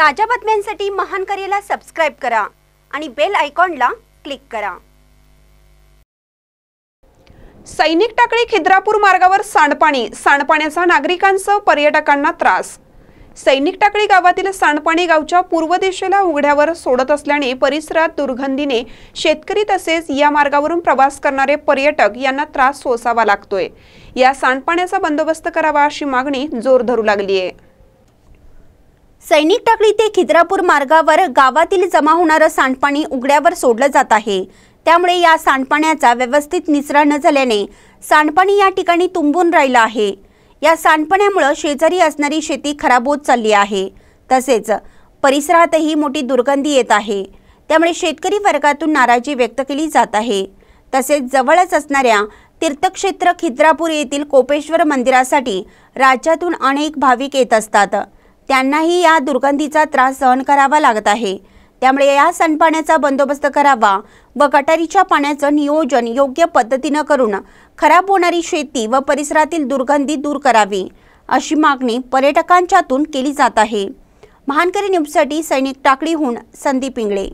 ताज्या बातम्यांसाठी महान करेला सबस्क्राईब करा आणि बेल आयकॉनला क्लिक करा सैनिक टाकळी खिद्रापूर मार्गावर सांडपाणी सांडपाण्याचा नागरिकांसह पर्यटकांना त्रास सैनिक टाकळी गावातील सांडपाणी गावच्या पूर्व दिशेला उघड्यावर सोडत असल्याने परिसरात दुर्गंधीने शेतकरी तसेच या मार्गावरून प्रवास करणारे पर्यटक यांना त्रास सोसावा लागतोय या सांडपाण्याचा बंदोबस्त करावा अशी मागणी जोर धरू लागली आहे सैनिक टाकळी ते खिद्रापूर मार्गावर गावातील जमा होणारं सांडपाणी उघड्यावर सोडलं जात आहे त्यामुळे या सांडपाण्याचा व्यवस्थित निचरा न झाल्याने सांडपाणी या ठिकाणी तुंबून राहिलं आहे या सांडपाण्यामुळं शेजारी असणारी शेती खराब होत चालली आहे तसेच परिसरातही मोठी दुर्गंधी येत आहे त्यामुळे शेतकरी वर्गातून नाराजी व्यक्त केली जात आहे तसेच जवळच असणाऱ्या तीर्थक्षेत्र खिद्रापूर येथील कोपेश्वर मंदिरासाठी राज्यातून अनेक भाविक येत असतात त्यांनाही या दुर्गंधीचा त्रास सहन करावा लागत आहे त्यामुळे या सणपाण्याचा बंदोबस्त करावा व कटारीच्या पाण्याचं नियोजन योग्य पद्धतीनं करून खराब होणारी शेती व परिसरातील दुर्गंधी दूर करावी अशी मागणी पर्यटकांच्यातून केली जात आहे महानकरी न्यूजसाठी सैनिक टाकळीहून संदीप इंगळे